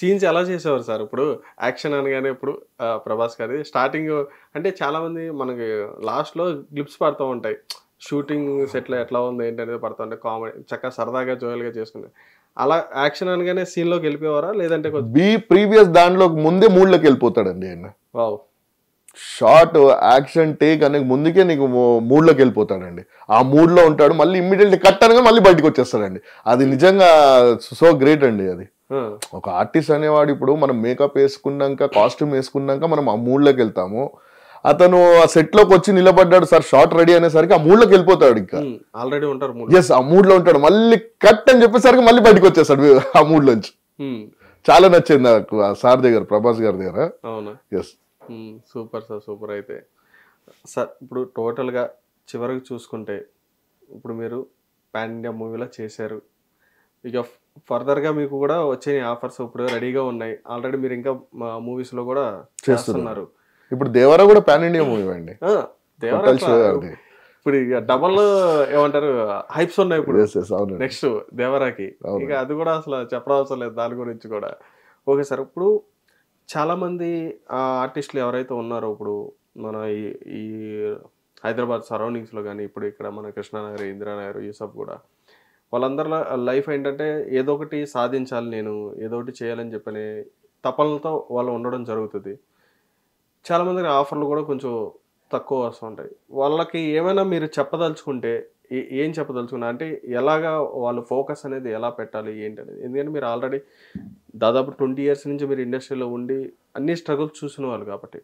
Scenes ఎలా చేసేవారు sir ఇప్పుడు యాక్షన్ అనగానే ఇప్పుడు ప్రభాస్ గారి స్టార్టింగ్ అంటే చాలామంది మనకి లాస్ట్లో గ్లిప్స్ పడుతూ ఉంటాయి షూటింగ్ సెట్లో ఎట్లా ఉంది ఏంటి అనేది పడుతూ ఉంటాయి కామెడీ చక్కగా సరదాగా జోయల్గా చేసుకునే అలా యాక్షన్ అనగానే సీన్లోకి వెళ్ళిపోవారా లేదంటే బి ప్రీవియస్ దాంట్లో ముందే మూడ్లోకి వెళ్ళిపోతాడండి ఆయన వావ్ షార్ట్ యాక్షన్ టేక్ అనేది ముందుకే నీకు మూడ్లోకి వెళ్ళిపోతాడండి ఆ మూడ్లో ఉంటాడు మళ్ళీ ఇమ్మీడియట్లీ కట్ అనగా మళ్ళీ బయటకు వచ్చేస్తాడండి అది నిజంగా సో గ్రేట్ అండి అది ఒక ఆర్టిస్ట్ అనేవాడు ఇప్పుడు మనం మేకప్ వేసుకున్నాక కాస్ట్యూమ్ వేసుకున్నాక మనం ఆ మూడ్లోకి వెళ్తాము అతను ఆ సెట్ లోకి వచ్చి నిలబడ్డాడు సార్ షార్ట్ రెడీ అనేసరికి ఆ మూడ్లోకి వెళ్ళిపోతాడు ఇంకా ఆల్రెడీ ఉంటాడు ఎస్ ఆ మూడ్ లో ఉంటాడు మళ్ళీ కట్ అని చెప్పేసరికి మళ్ళీ బయటకు వచ్చేసాడు ఆ మూడ్ లోంచి చాలా నచ్చింది నాకు ఆ సార్ దగ్గర ప్రభాస్ గారి దగ్గర అవునా ఎస్ సూపర్ సార్ సూపర్ అయితే సార్ ఇప్పుడు టోటల్గా చివరికి చూసుకుంటే ఇప్పుడు మీరు పాన్ ఇండియా మూవీలో చేశారు ఇక ఫర్దర్గా మీకు కూడా వచ్చే ఆఫర్స్ ఇప్పుడు రెడీగా ఉన్నాయి ఆల్రెడీ మీరు ఇంకా మూవీస్లో కూడా చేస్తున్నారు ఇప్పుడు దేవరా కూడా పాన్ ఇండియా మూవీ అండి ఇప్పుడు ఇక డబల్ ఏమంటారు హైప్స్ ఉన్నాయి ఇప్పుడు నెక్స్ట్ దేవరాకి ఇక అది కూడా అసలు అవసరం లేదు దాని గురించి కూడా ఓకే సార్ ఇప్పుడు చాలామంది ఆర్టిస్టులు ఎవరైతే ఉన్నారో ఇప్పుడు మన ఈ హైదరాబాద్ సరౌండింగ్స్లో కానీ ఇప్పుడు ఇక్కడ మన కృష్ణానగర్ ఇందిరానగర్ యూసఫ్ కూడా వాళ్ళందరి లైఫ్ ఏంటంటే ఏదో ఒకటి సాధించాలి నేను ఏదో ఒకటి చేయాలని చెప్పని తపనలతో వాళ్ళు ఉండడం జరుగుతుంది చాలామందికి ఆఫర్లు కూడా కొంచెం తక్కువ వస్తుంటాయి వాళ్ళకి ఏమైనా మీరు చెప్పదలుచుకుంటే ఏం చెప్పదలుచుకున్నా అంటే ఎలాగా వాళ్ళు ఫోకస్ అనేది ఎలా పెట్టాలి ఏంటి అనేది ఎందుకంటే మీరు ఆల్రెడీ దాదాపు ట్వంటీ ఇయర్స్ నుంచి మీరు ఇండస్ట్రీలో ఉండి అన్ని స్ట్రగుల్స్ చూసిన వాళ్ళు కాబట్టి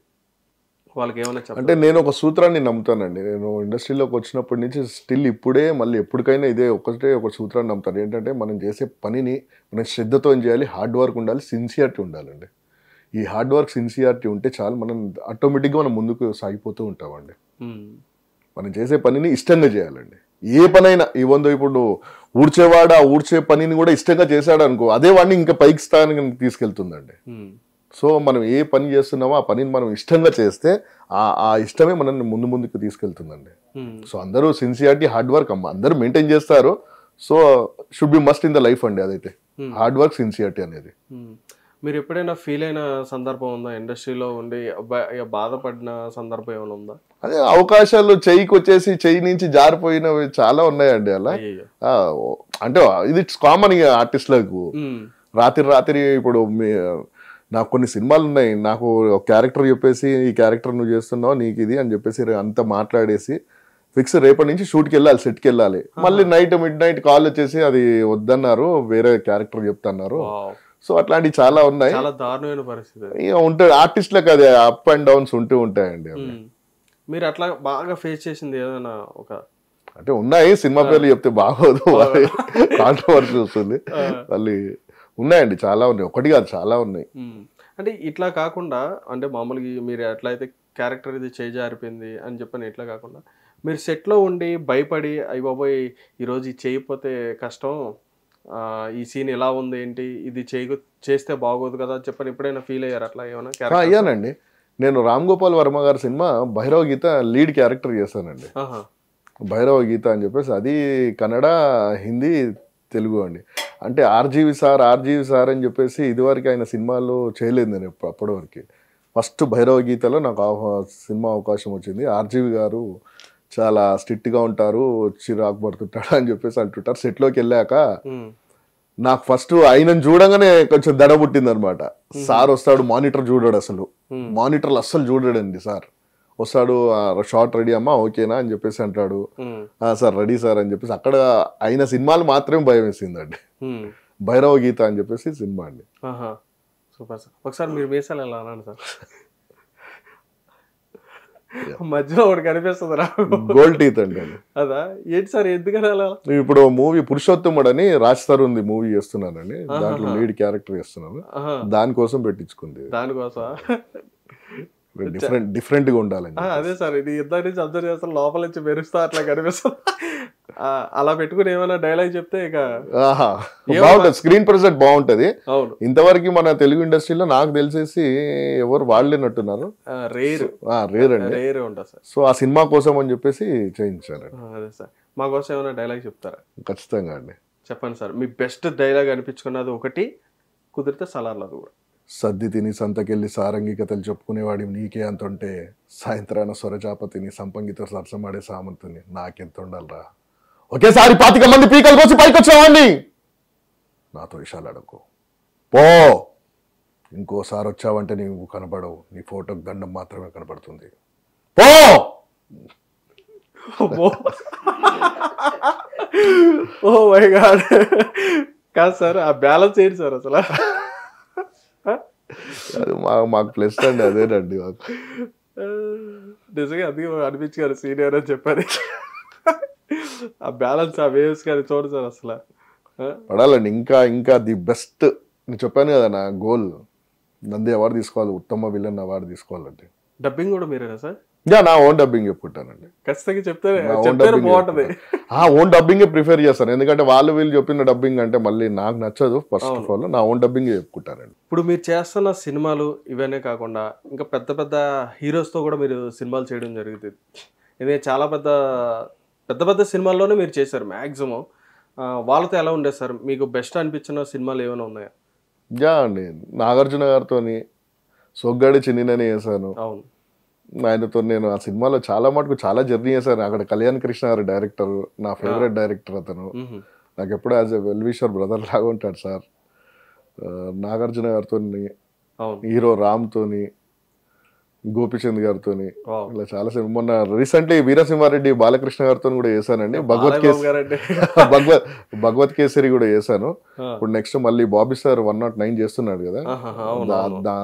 వాళ్ళకి ఏమైనా అంటే నేను ఒక సూత్రాన్ని నమ్ముతానండి నేను ఇండస్ట్రీలోకి వచ్చినప్పటి నుంచి స్టిల్ ఇప్పుడే మళ్ళీ ఎప్పటికైనా ఇదే ఒకటే ఒక సూత్రాన్ని నమ్ముతాను ఏంటంటే మనం చేసే పనిని మనం శ్రద్ధతో చేయాలి హార్డ్ వర్క్ ఉండాలి సిన్సియారిటీ ఉండాలండి ఈ హార్డ్ వర్క్ సిన్సియారిటీ ఉంటే చాలు మనం ఆటోమేటిక్గా మనం ముందుకు సాగిపోతూ ఉంటామండి మనం చేసే పనిని ఇష్టంగా చేయాలండి ఏ పనైనా ఈ ఇప్పుడు ఊడ్చేవాడు ఆ ఊడ్చే పనిని కూడా ఇష్టంగా చేశాడు అనుకో అదే వాడిని ఇంకా పైకి స్థానానికి తీసుకెళ్తుందండి సో మనం ఏ పని చేస్తున్నామో ఆ పనిని మనం ఇష్టంగా చేస్తే ఆ ఆ ఇష్టమే మనల్ని ముందు ముందుకు తీసుకెళ్తుందండి hmm. సో అందరూ సిన్సియారిటీ హార్డ్ వర్క్ అమ్మ అందరూ మెయింటైన్ చేస్తారు so should be must in the life అండి అదైతే hmm. హార్డ్ వర్క్ సిన్సియారిటీ అనేది hmm. మీరు ఎప్పుడైనా ఫీల్ అయిన సందర్భం ఉందా ఇండస్ట్రీలో ఉండి బాధపడిన సందర్భం ఏమైనా ఉందా అదే అవకాశాలు చెయ్యికి వచ్చేసి చెయ్యి నుంచి జారిపోయినవి చాలా ఉన్నాయండి అలా అంటే ఇది కామన్ ఆర్టిస్ట్లకు రాత్రి రాత్రి ఇప్పుడు నాకు కొన్ని సినిమాలు ఉన్నాయి నాకు క్యారెక్టర్ చెప్పేసి ఈ క్యారెక్టర్ నువ్వు చేస్తున్నావు నీకు ఇది అని చెప్పేసి అంతా మాట్లాడేసి ఫిక్స్ రేపటి నుంచి షూట్కి వెళ్ళాలి సెట్కి వెళ్ళాలి మళ్ళీ నైట్ మిడ్ నైట్ కాల్ వచ్చేసి అది వద్దన్నారు వేరే క్యారెక్టర్ చెప్తున్నారు సో అట్లాంటివి చాలా ఉన్నాయి ఉంటాయి ఆర్టిస్ట్లకు అది అప్ అండ్ డౌన్స్ ఉంటూ ఉంటాయండి మీరు అట్లా బాగా ఫేస్ చేసింది ఏదైనా ఒక అంటే ఉన్నాయి సినిమా పేర్లు చెప్తే బాగోదు కాంట్రవర్సీ వస్తుంది మళ్ళీ ఉన్నాయండి చాలా ఉన్నాయి ఒకటి కాదు చాలా ఉన్నాయి అంటే ఇట్లా కాకుండా అంటే మామూలుగా మీరు ఎట్లా అయితే క్యారెక్టర్ ఇది చేజారిపోయింది అని చెప్పని ఇట్లా కాకుండా మీరు సెట్లో ఉండి భయపడి అయ్యి బాబోయ్ ఈరోజు ఇది చేయకపోతే కష్టం ఈ సీన్ ఎలా ఉంది ఏంటి ఇది చేయ చేస్తే బాగోదు కదా చెప్పని ఎప్పుడైనా ఫీల్ అయ్యారు అట్లా ఏమైనా అయ్యానండి నేను రామ్ గోపాల్ వర్మ గారి సినిమా భైరవ గీత లీడ్ క్యారెక్టర్ చేస్తానండి భైరవ గీత అని చెప్పేసి అది కన్నడ హిందీ తెలుగు అండి అంటే ఆర్జీవి సార్ ఆర్జీవి సార్ అని చెప్పేసి ఇదివరకు ఆయన సినిమాల్లో చేయలేదు నేను అప్పటి వరకు ఫస్ట్ భైరవ గీతలో నాకు సినిమా అవకాశం వచ్చింది ఆర్జీవి గారు చాలా స్ట్రిక్ట్గా ఉంటారు చిరాకు పడుతుంటాడు అని చెప్పేసి అంటుంటారు సెట్లోకి వెళ్ళాక నాకు ఫస్ట్ అయిన చూడగానే కొంచెం దడ పుట్టింది అనమాట సార్ వస్తాడు మానిటర్ చూడాడు అసలు మానిటర్లు అస్సలు చూడడండి సార్ వస్తాడు షార్ట్ రెడీ అమ్మా ఓకేనా అని చెప్పేసి అంటాడు సార్ రెడీ సార్ అని చెప్పేసి అక్కడ ఆయన సినిమాలు మాత్రమే భయం అండి భైరవ గీత అని చెప్పేసి సినిమా అండి సూపర్ సార్ ఒకసారి మీరు వేసాలి ఎలా అన్నాను సార్ మధ్యలో ఒకటి కనిపిస్తుంది గోల్డ్ టీత్ అండి అదా ఏంటి సార్ ఎందుకని అలా ఇప్పుడు మూవీ పురుషోత్తముడు అని రాజ్ ఉంది మూవీ చేస్తున్నానండి దాంట్లో లీడ్ క్యారెక్టర్ చేస్తున్నాను దానికోసం పెట్టించుకుంది దానికోసం డిఫరెంట్ డిఫరెంట్ గా ఉండాలండి అదే సార్ ఇది ఇద్దరు నుంచి అబ్జర్వ్ చేస్తాను లోపల నుంచి మెరుస్తా అట్లా కనిపిస్తుంది అలా పెట్టుకుని ఏమైనా డైలాగ్ చెప్తే ఇక బాగుంటుంది స్క్రీన్ ప్రెసెంట్ బాగుంటది ఇంతవరకు మన తెలుగు ఇండస్ట్రీలో నాకు తెలిసేసి ఎవరు వాళ్ళేనట్టున్నారు రేర్ రేరు అండి రేర్ ఉంటుంది సార్ సో ఆ సినిమా కోసం అని చెప్పేసి చేయించారు అదే సార్ మా కోసం ఏమైనా డైలాగ్ చెప్తారా ఖచ్చితంగా అండి చెప్పండి సార్ మీ బెస్ట్ డైలాగ్ అనిపించుకున్నది ఒకటి కుదిరితే సలార్లో కూడా సద్ది తిని సంతకెళ్ళి సారంగికతలు చెప్పుకునేవాడి నీకే అంత ఉంటే సాయంత్రాన స్వరచాప తిని సంపంగితో సరసమాడే సామంతుని నాకెంత ఉండాలరా ఒకేసారి పాతిక మంది పీకలు కోసి పైకి వచ్చావండి నాతో విషయాలు అడుగు పో ఇంకోసారి వచ్చావంటే నీవు కనపడవు నీ ఫోటోకి దండం మాత్రమే కనపడుతుంది పో ఓ మై గాడ్ కాదు సార్ ఆ బ్యాలెన్స్ ఏంటి సార్ అసలు అది మాకు మాకు ప్లస్ అండి అదేనండి మాకు నిజంగా అది అనిపించారు సీనియర్ అని చెప్పారు ఆ బ్యాలెన్స్ ఆ వేవ్స్ కానీ చూడు సార్ అసలు పడాలండి ఇంకా ఇంకా ది బెస్ట్ నేను చెప్పాను కదా నా గోల్ నంది అవార్డు తీసుకోవాలి ఉత్తమ విలన్ అవార్డు తీసుకోవాలంటే డబ్బింగ్ కూడా మీరేనా సార్ యా నా ఓన్ డబ్బింగ్ చెప్పుకుంటానండి ఖచ్చితంగా చెప్తారు బాగుంటుంది ఆ ఓన్ డబ్బింగే ప్రిఫర్ చేస్తాను ఎందుకంటే వాళ్ళు వీళ్ళు చెప్పిన డబ్బింగ్ అంటే మళ్ళీ నాకు నచ్చదు ఫస్ట్ ఆఫ్ ఆల్ నా ఓన్ డబ్బింగే చెప్పుకుంటానండి ఇప్పుడు మీరు చేస్తున్న సినిమాలు ఇవన్నీ కాకుండా ఇంకా పెద్ద పెద్ద హీరోస్తో కూడా మీరు సినిమాలు చేయడం జరుగుతుంది ఇది చాలా పెద్ద పెద్ద పెద్ద సినిమాల్లోనే మీరు చేశారు మ్యాక్సిమం వాళ్ళతో ఎలా ఉండే సార్ మీకు బెస్ట్ అనిపించిన సినిమాలు ఏమైనా ఉన్నాయా యా అండి నాగార్జున గారితో సొగ్గాడి చిన్ననే చేశాను అవును ఆయనతో నేను ఆ సినిమాలో చాలా మటుకు చాలా జర్నీ చేశాను అక్కడ కళ్యాణ్ కృష్ణ గారు డైరెక్టర్ నా ఫేవరెట్ డైరెక్టర్ అతను నాకు ఎప్పుడు యాజ్ ఎ వెల్విషర్ బ్రదర్ లాగా ఉంటాడు సార్ నాగార్జున గారితో హీరో రామ్తోని గోపిచంద్ గారితో ఇలా చాలా సేపు మొన్న రీసెంట్లీ వీరసింహారెడ్డి బాలకృష్ణ గారితో కూడా చేశానండి భగవత్ భగవత్ భగవత్ కేసరి కూడా చేశాను ఇప్పుడు నెక్స్ట్ మళ్ళీ Bobby sir one not nine చేస్తున్నాడు కదా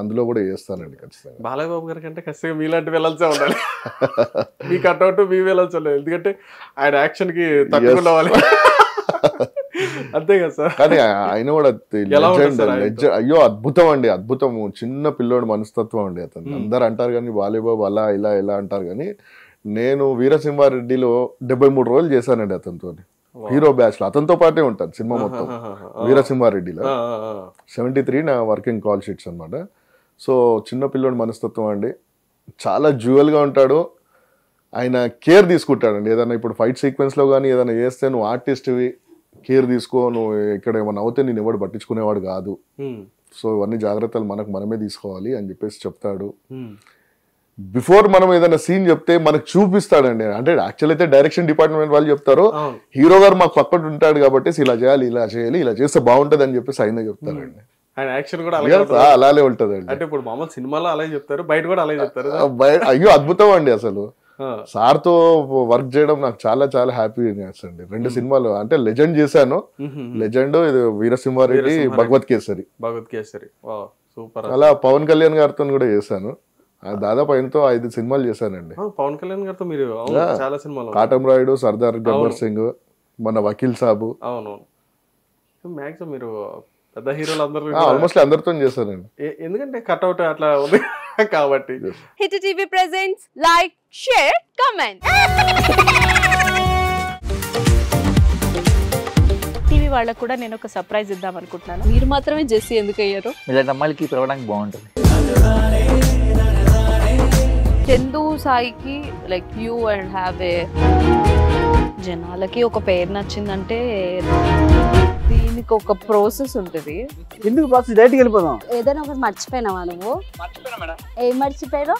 అందులో కూడా చేస్తానండి ఖచ్చితంగా బాలబాబు గారి కంటే ఖచ్చితంగా మీలాంటి వెళ్ళాల్సే ఉండాలి మీ కట్అవుట్ మీ వెళ్ళాల్సి ఉండాలి ఎందుకంటే ఆయన యాక్షన్ కి తక్కువ అంతే కదా సార్ కానీ ఆయన కూడా అయ్యో అద్భుతం అండి అద్భుతం చిన్న పిల్లోడు మనస్తత్వం అండి అతను అందరు అంటారు కానీ వాలీబాబు అలా ఇలా ఇలా అంటారు కానీ నేను వీరసింహారెడ్డిలో డెబ్బై మూడు రోజులు చేశానండి అతనితో హీరో బ్యాచ్ లో అతనితో పాటే ఉంటాను సినిమా మొత్తం వీరసింహారెడ్డిలో సెవెంటీ త్రీ నా వర్కింగ్ కాల్ షీట్స్ అనమాట సో చిన్న పిల్లోడు మనస్తత్వం అండి చాలా గా ఉంటాడు ఆయన కేర్ తీసుకుంటాడండి ఏదైనా ఇప్పుడు ఫైట్ లో కానీ ఏదైనా చేస్తే నువ్వు ఆర్టిస్ట్వి కేర్ తీసుకో నువ్వు ఇక్కడ ఏమైనా అవుతే నేను ఎవడు పట్టించుకునేవాడు కాదు సో ఇవన్నీ జాగ్రత్తలు మనకు మనమే తీసుకోవాలి అని చెప్పేసి చెప్తాడు బిఫోర్ మనం ఏదైనా సీన్ చెప్తే మనకు చూపిస్తాడండి అంటే యాక్చువల్ అయితే డైరెక్షన్ డిపార్ట్మెంట్ వాళ్ళు చెప్తారు హీరో గారు మాకు పక్కన ఉంటాడు కాబట్టి ఇలా చేయాలి ఇలా చేయాలి ఇలా చేస్తే బాగుంటది అని చెప్పేసి ఆయన చెప్తారండి ఆయన యాక్షన్ కూడా అలాగే ఉంటుంది అంటే ఇప్పుడు మామూలు సినిమాలో అలాగే చెప్తారు బయట కూడా అలాగే చెప్తారు అయ్యో అద్భుతం అండి అసలు సార్ తో వర్క్ చేయడం నాకు చాలా చాలా హ్యాపీ అండి రెండు hmm. సినిమాలు అంటే లెజెండ్ చేశాను hmm, hmm, లెజెండ్ ఇది వీరసింహారెడ్డి భగవత్ కేసరి భగవత్ కేసరి సూపర్ అలా పవన్ కళ్యాణ్ గారితో కూడా చేశాను ah. దాదాపు ఆయనతో ఐదు సినిమాలు చేశానండి oh, పవన్ కళ్యాణ్ గారితో మీరు చాలా సినిమాలు కాటం రాయుడు సర్దార్ గబ్బర్ సింగ్ మన వకీల్ సాబు అవును మ్యాక్సిమం మీరు పెద్ద హీరోలు అందరూ ah, ఆల్మోస్ట్ అందరితో చేశానండి ఎందుకంటే కట్అవుట్ అట్లా ఉంది కాబట్టి hit TV presents like share comment TV వాళ్ళకు కూడా నేను ఒక సర్ప్రైజ్ ఇద్దాం అనుకుంటున్నాను మీరు మాత్రమే జెస్సీ ఎందుకు అయ్యారు ఇలాంటి అమ్మాయిలకి పిలవడానికి బాగుంటుంది చందు సాయికి like you and have a జనాలకి ఒక పేరు నచ్చిందంటే దీనికి ఒక ప్రాసెస్ ఉంటుంది ఎందుకు ప్రాసెస్ డైరెక్ట్ వెళ్ళిపోదాం ఏదైనా ఒకటి మర్చిపోయినావా నువ్వు ఏం మర్చిపోయావు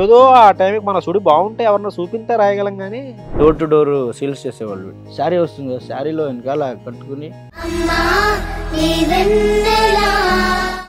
ఏదో ఆ టైంకి మన సుడి బాగుంటే ఎవరన్నా చూపిస్తే రాయగలం కానీ డోర్ టు డోర్ సేల్స్ చేసేవాళ్ళు శారీ వస్తుంది శారీలో వెనకాల కట్టుకుని